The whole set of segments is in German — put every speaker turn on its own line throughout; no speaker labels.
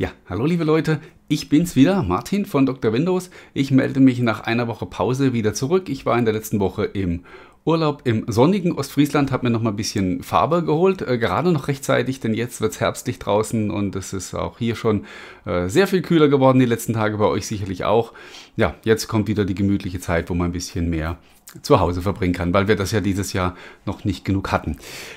Ja, hallo liebe Leute, ich bin's wieder, Martin von Dr. Windows. Ich melde mich nach einer Woche Pause wieder zurück. Ich war in der letzten Woche im Urlaub im sonnigen Ostfriesland, habe mir noch mal ein bisschen Farbe geholt, äh, gerade noch rechtzeitig, denn jetzt wird's herbstlich draußen und es ist auch hier schon äh, sehr viel kühler geworden die letzten Tage, bei euch sicherlich auch. Ja, jetzt kommt wieder die gemütliche Zeit, wo man ein bisschen mehr zu Hause verbringen kann, weil wir das ja dieses Jahr noch nicht genug hatten.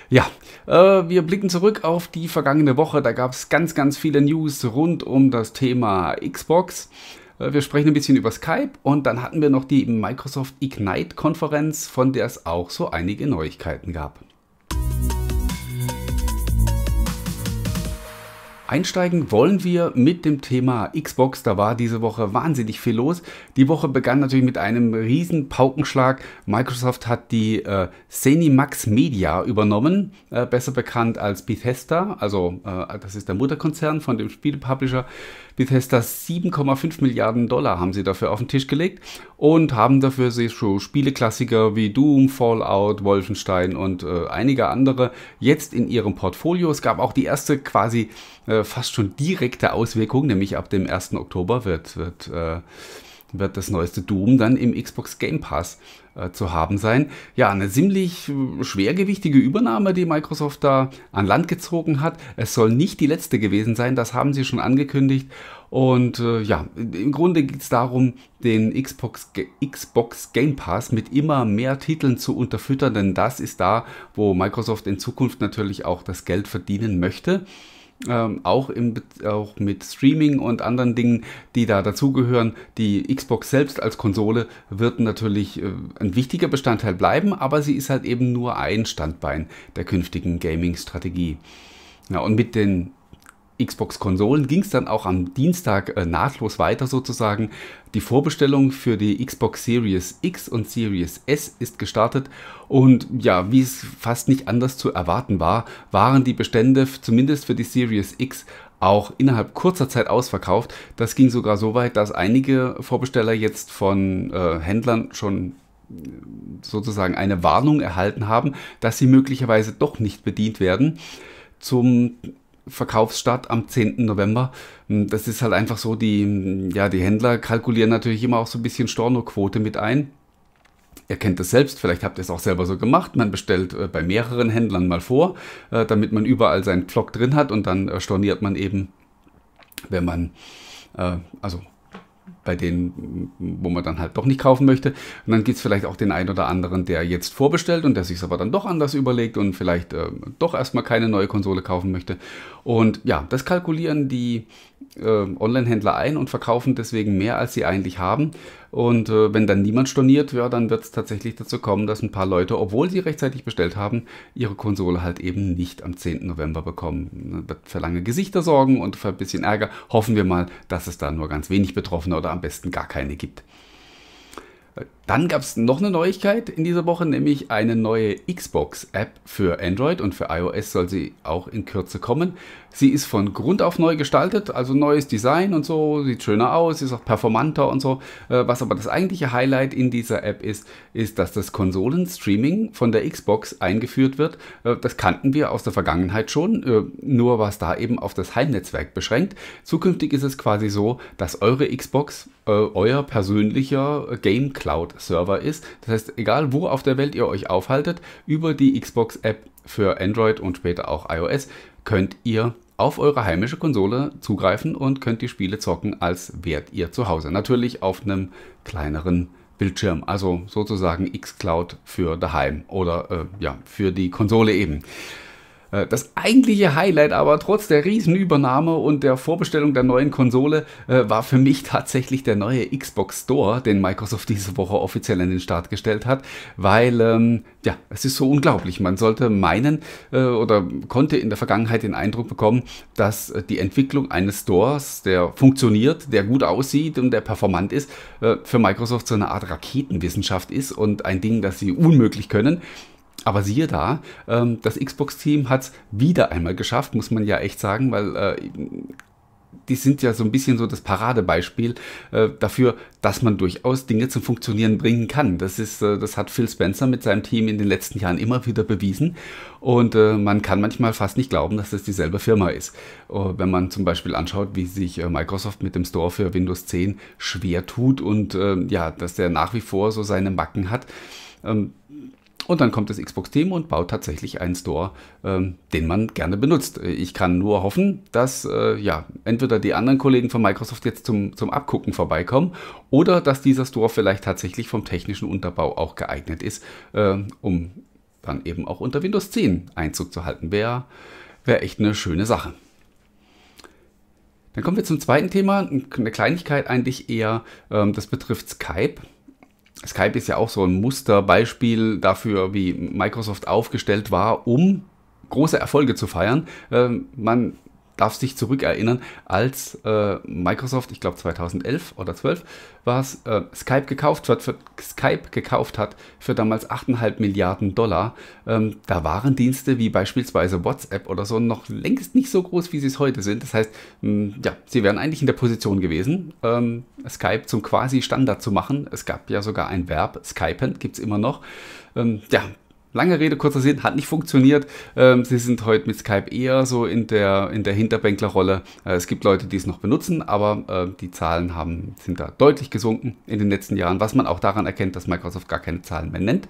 Ja, äh, wir blicken zurück auf die vergangene Woche. Da gab es ganz, ganz viele News rund um das Thema Xbox. Äh, wir sprechen ein bisschen über Skype und dann hatten wir noch die Microsoft Ignite-Konferenz, von der es auch so einige Neuigkeiten gab. Einsteigen wollen wir mit dem Thema Xbox. Da war diese Woche wahnsinnig viel los. Die Woche begann natürlich mit einem riesen Paukenschlag. Microsoft hat die äh, Zenimax Media übernommen, äh, besser bekannt als Bethesda. Also äh, das ist der Mutterkonzern von dem Spielepublisher. Bethesda 7,5 Milliarden Dollar haben sie dafür auf den Tisch gelegt und haben dafür so Spieleklassiker wie Doom, Fallout, Wolfenstein und äh, einige andere jetzt in ihrem Portfolio. Es gab auch die erste quasi äh, fast schon direkte Auswirkung, nämlich ab dem 1. Oktober wird, wird, äh, wird das neueste Doom dann im Xbox Game Pass äh, zu haben sein. Ja, eine ziemlich äh, schwergewichtige Übernahme, die Microsoft da an Land gezogen hat. Es soll nicht die letzte gewesen sein, das haben sie schon angekündigt. Und äh, ja, im Grunde geht es darum, den Xbox, Xbox Game Pass mit immer mehr Titeln zu unterfüttern, denn das ist da, wo Microsoft in Zukunft natürlich auch das Geld verdienen möchte ähm, auch, im, auch mit Streaming und anderen Dingen, die da dazugehören. Die Xbox selbst als Konsole wird natürlich äh, ein wichtiger Bestandteil bleiben, aber sie ist halt eben nur ein Standbein der künftigen Gaming-Strategie. Ja, und mit den Xbox-Konsolen ging es dann auch am Dienstag äh, nahtlos weiter sozusagen. Die Vorbestellung für die Xbox Series X und Series S ist gestartet und ja, wie es fast nicht anders zu erwarten war, waren die Bestände zumindest für die Series X auch innerhalb kurzer Zeit ausverkauft. Das ging sogar so weit, dass einige Vorbesteller jetzt von äh, Händlern schon äh, sozusagen eine Warnung erhalten haben, dass sie möglicherweise doch nicht bedient werden. Zum Verkaufsstart am 10. November. Hm, das ist halt einfach so, die, hm, ja, die Händler kalkulieren natürlich immer auch so ein bisschen Stornoquote mit ein. Ihr kennt das selbst, vielleicht habt ihr es auch selber so gemacht. Man bestellt äh, bei mehreren Händlern mal vor, äh, damit man überall seinen Pflock drin hat und dann äh, storniert man eben, wenn man, äh, also bei denen, wo man dann halt doch nicht kaufen möchte. Und dann gibt es vielleicht auch den einen oder anderen, der jetzt vorbestellt und der sich aber dann doch anders überlegt und vielleicht äh, doch erstmal keine neue Konsole kaufen möchte. Und ja, das kalkulieren die äh, Online-Händler ein und verkaufen deswegen mehr, als sie eigentlich haben. Und äh, wenn dann niemand storniert, ja, dann wird es tatsächlich dazu kommen, dass ein paar Leute, obwohl sie rechtzeitig bestellt haben, ihre Konsole halt eben nicht am 10. November bekommen. Das wird für lange Gesichter sorgen und für ein bisschen Ärger. Hoffen wir mal, dass es da nur ganz wenig Betroffene oder am besten gar keine gibt. Äh, dann gab es noch eine Neuigkeit in dieser Woche, nämlich eine neue Xbox-App für Android und für iOS soll sie auch in Kürze kommen. Sie ist von Grund auf neu gestaltet, also neues Design und so, sieht schöner aus, ist auch performanter und so. Äh, was aber das eigentliche Highlight in dieser App ist, ist, dass das Konsolen-Streaming von der Xbox eingeführt wird. Äh, das kannten wir aus der Vergangenheit schon, äh, nur war es da eben auf das Heimnetzwerk beschränkt. Zukünftig ist es quasi so, dass eure Xbox euer persönlicher Game Cloud Cloud-Server ist. Das heißt, egal wo auf der Welt ihr euch aufhaltet, über die Xbox-App für Android und später auch iOS könnt ihr auf eure heimische Konsole zugreifen und könnt die Spiele zocken, als wärt ihr zu Hause. Natürlich auf einem kleineren Bildschirm, also sozusagen xCloud für daheim oder äh, ja, für die Konsole eben. Äh, das eigentliche Highlight aber trotz der Riesenübernahme und der Vorbestellung der neuen Konsole äh, war für mich tatsächlich der neue Xbox Store, den Microsoft diese Woche offiziell an den Start gestellt hat, weil ähm, ja, es ist so unglaublich. Man sollte meinen äh, oder konnte in der Vergangenheit den Eindruck bekommen, dass äh, die Entwicklung eines Stores, der funktioniert, der gut aussieht und der performant ist, äh, für Microsoft so eine Art Raketenwissenschaft ist und ein Ding, das sie unmöglich können. Aber siehe da, ähm, das Xbox-Team hat es wieder einmal geschafft, muss man ja echt sagen, weil äh, die sind ja so ein bisschen so das Paradebeispiel äh, dafür, dass man durchaus Dinge zum Funktionieren bringen kann. Das ist, äh, das hat Phil Spencer mit seinem Team in den letzten Jahren immer wieder bewiesen und äh, man kann manchmal fast nicht glauben, dass das dieselbe Firma ist. Oh, wenn man zum Beispiel anschaut, wie sich äh, Microsoft mit dem Store für Windows 10 schwer tut und ähm, ja, dass der nach wie vor so seine Macken hat. Ähm, und dann kommt das Xbox-Team und baut tatsächlich einen Store, ähm, den man gerne benutzt. Ich kann nur hoffen, dass äh, ja, entweder die anderen Kollegen von Microsoft jetzt zum, zum Abgucken vorbeikommen oder dass dieser Store vielleicht tatsächlich vom technischen Unterbau auch geeignet ist, äh, um dann eben auch unter Windows 10 Einzug zu halten. Wäre wär echt eine schöne Sache. Dann kommen wir zum zweiten Thema, eine Kleinigkeit eigentlich eher, ähm, das betrifft Skype. Skype ist ja auch so ein Musterbeispiel dafür, wie Microsoft aufgestellt war, um große Erfolge zu feiern. Ähm, man darfst dich zurückerinnern, als äh, Microsoft, ich glaube 2011 oder 12 war es, äh, Skype, gekauft hat, für, Skype gekauft hat für damals 8,5 Milliarden Dollar. Ähm, da waren Dienste wie beispielsweise WhatsApp oder so noch längst nicht so groß, wie sie es heute sind. Das heißt, mh, hm, ja, sie wären eigentlich in der Position gewesen, ähm, Skype zum quasi Standard zu machen. Es gab ja sogar ein Verb, Skypen, gibt es immer noch. Ähm, ja, lange Rede, kurzer Sinn, hat nicht funktioniert. Ähm, sie sind heute mit Skype eher so in der, in der Hinterbänklerrolle. Äh, es gibt Leute, die es noch benutzen, aber äh, die Zahlen haben, sind da deutlich gesunken in den letzten Jahren, was man auch daran erkennt, dass Microsoft gar keine Zahlen mehr nennt.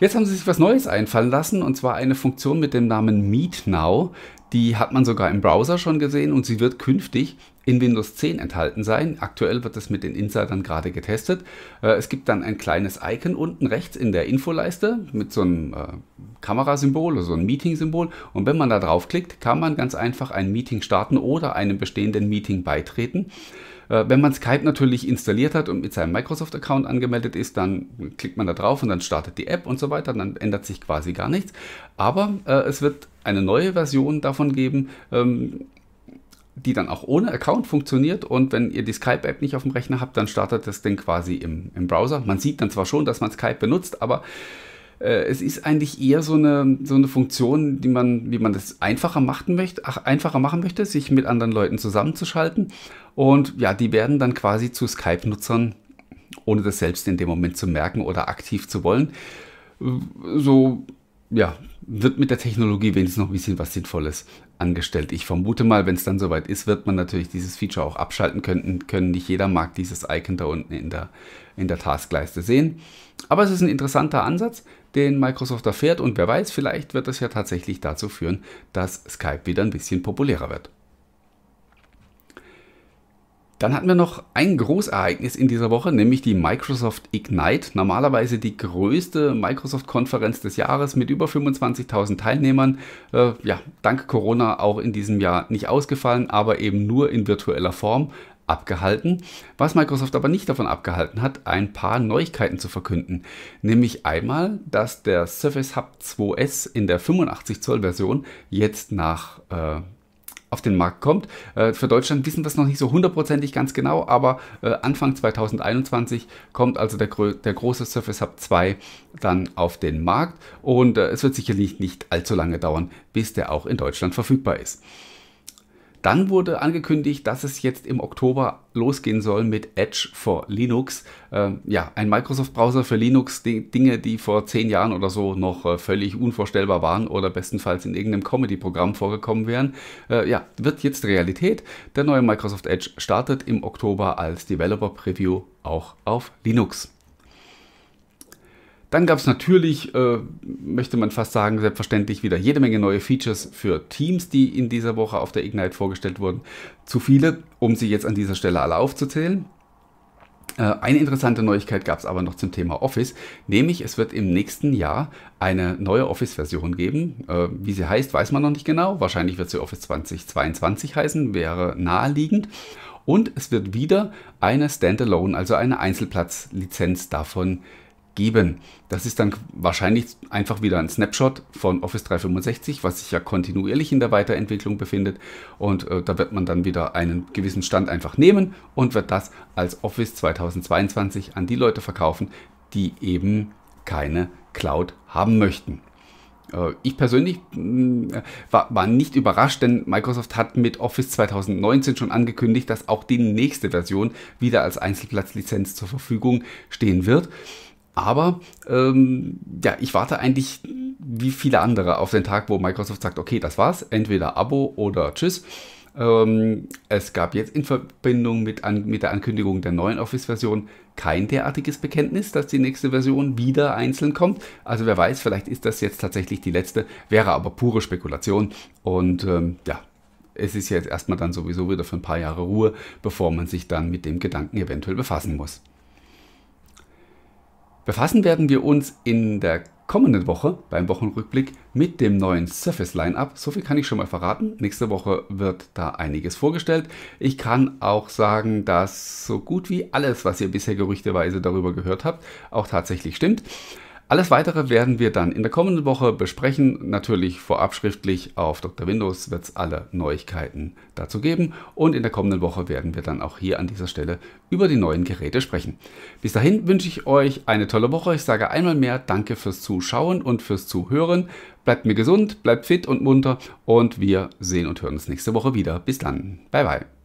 Jetzt haben sie sich was Neues einfallen lassen, und zwar eine Funktion mit dem Namen Meet Now. Die hat man sogar im Browser schon gesehen und sie wird künftig in Windows 10 enthalten sein. Aktuell wird es mit den Insidern gerade getestet. Äh, es gibt dann ein kleines Icon unten rechts in der Infoleiste mit so einem äh, Kamerasymbol oder so einem Meeting-Symbol. Und wenn man da draufklickt, kann man ganz einfach ein Meeting starten oder einem bestehenden Meeting beitreten äh, wenn man Skype natürlich installiert hat und mit seinem Microsoft-Account angemeldet ist, dann klickt man da drauf und dann startet die App und so weiter. Dann ändert sich quasi gar nichts. Aber äh, es wird eine neue Version davon geben, ähm, die dann auch ohne Account funktioniert. Und wenn ihr die Skype-App nicht auf dem Rechner habt, dann startet das Ding quasi im, im Browser. Man sieht dann zwar schon, dass man Skype benutzt, aber äh, es ist eigentlich eher so eine, so eine Funktion, die man, wie man das einfacher machen möchte, ach, einfacher machen möchte, sich mit anderen Leuten zusammenzuschalten. Und ja, die werden dann quasi zu Skype-Nutzern, ohne das selbst in dem Moment zu merken oder aktiv zu wollen. So, ja, wird mit der Technologie wenigstens noch ein bisschen was Sinnvolles angestellt. Ich vermute mal, wenn es dann soweit ist, wird man natürlich dieses Feature auch abschalten können. können. Nicht jeder mag dieses Icon da unten in der, in der Taskleiste sehen. Aber es ist ein interessanter Ansatz, den Microsoft da fährt und wer weiß, vielleicht wird das ja tatsächlich dazu führen, dass Skype wieder ein bisschen populärer wird. Dann hatten wir noch ein Großereignis in dieser Woche, nämlich die Microsoft Ignite. Normalerweise die größte Microsoft-Konferenz des Jahres mit über 25.000 Teilnehmern. Äh, ja, dank Corona auch in diesem Jahr nicht ausgefallen, aber eben nur in virtueller Form abgehalten. Was Microsoft aber nicht davon abgehalten hat, ein paar Neuigkeiten zu verkünden. Nämlich einmal, dass der Surface Hub 2S in der 85 Zoll Version jetzt nach äh, auf den Markt kommt. Äh, für Deutschland wissen wir es noch nicht so hundertprozentig ganz genau, aber äh, Anfang 2021 kommt also der, der große Surface Hub 2 dann auf den Markt und äh, es wird sicherlich nicht allzu lange dauern, bis der auch in Deutschland verfügbar ist. Dann wurde angekündigt, dass es jetzt im Oktober losgehen soll mit Edge for Linux. Ähm, ja, ein Microsoft-Browser für Linux, die Dinge, die vor zehn Jahren oder so noch äh, völlig unvorstellbar waren oder bestenfalls in irgendeinem Comedy-Programm vorgekommen wären. Äh, ja, wird jetzt Realität. Der neue Microsoft Edge startet im Oktober als Developer Preview auch auf Linux. Dann gab es natürlich, äh, möchte man fast sagen, selbstverständlich wieder jede Menge neue Features für Teams, die in dieser Woche auf der Ignite vorgestellt wurden. Zu viele, um sie jetzt an dieser Stelle alle aufzuzählen. Äh, eine interessante Neuigkeit gab es aber noch zum Thema Office, nämlich es wird im nächsten Jahr eine neue Office-Version geben. Äh, wie sie heißt, weiß man noch nicht genau. Wahrscheinlich wird sie Office 2022 heißen, wäre naheliegend und es wird wieder eine Standalone, also eine Einzelplatzlizenz davon geben geben. Das ist dann wahrscheinlich einfach wieder ein Snapshot von Office 365, was sich ja kontinuierlich in der Weiterentwicklung befindet. Und äh, da wird man dann wieder einen gewissen Stand einfach nehmen und wird das als Office 2022 an die Leute verkaufen, die eben keine Cloud haben möchten. Äh, ich persönlich mm, äh, war, nicht überrascht, denn Microsoft hat mit Office 2019 schon angekündigt, dass auch die nächste Version wieder als Einzelplatzlizenz zur Verfügung stehen wird. Aber ähm, ja, ich warte eigentlich wie viele andere auf den Tag, wo Microsoft sagt, okay, das war's, entweder Abo oder Tschüss. Ähm, es gab jetzt in Verbindung mit, an, mit der Ankündigung der neuen Office-Version kein derartiges Bekenntnis, dass die nächste Version wieder einzeln kommt. Also wer weiß, vielleicht ist das jetzt tatsächlich die letzte, wäre aber pure Spekulation. Und ähm, ja, es ist jetzt erstmal dann sowieso wieder für ein paar Jahre Ruhe, bevor man sich dann mit dem Gedanken eventuell befassen muss. Befassen werden wir uns in der kommenden Woche beim Wochenrückblick mit dem neuen Surface Lineup. So viel kann ich schon mal verraten. Nächste Woche wird da einiges vorgestellt. Ich kann auch sagen, dass so gut wie alles, was ihr bisher gerüchteweise darüber gehört habt, auch tatsächlich stimmt. Alles weitere werden wir dann in der kommenden Woche besprechen. Natürlich vorab schriftlich auf Dr. Windows wird es alle Neuigkeiten dazu geben. Und in der kommenden Woche werden wir dann auch hier an dieser Stelle über die neuen Geräte sprechen. Bis dahin wünsche ich euch eine tolle Woche. Ich sage einmal mehr Danke fürs Zuschauen und fürs Zuhören. Bleibt mir gesund, bleibt fit und munter und wir sehen und hören uns nächste Woche wieder. Bis dann. Bye bye.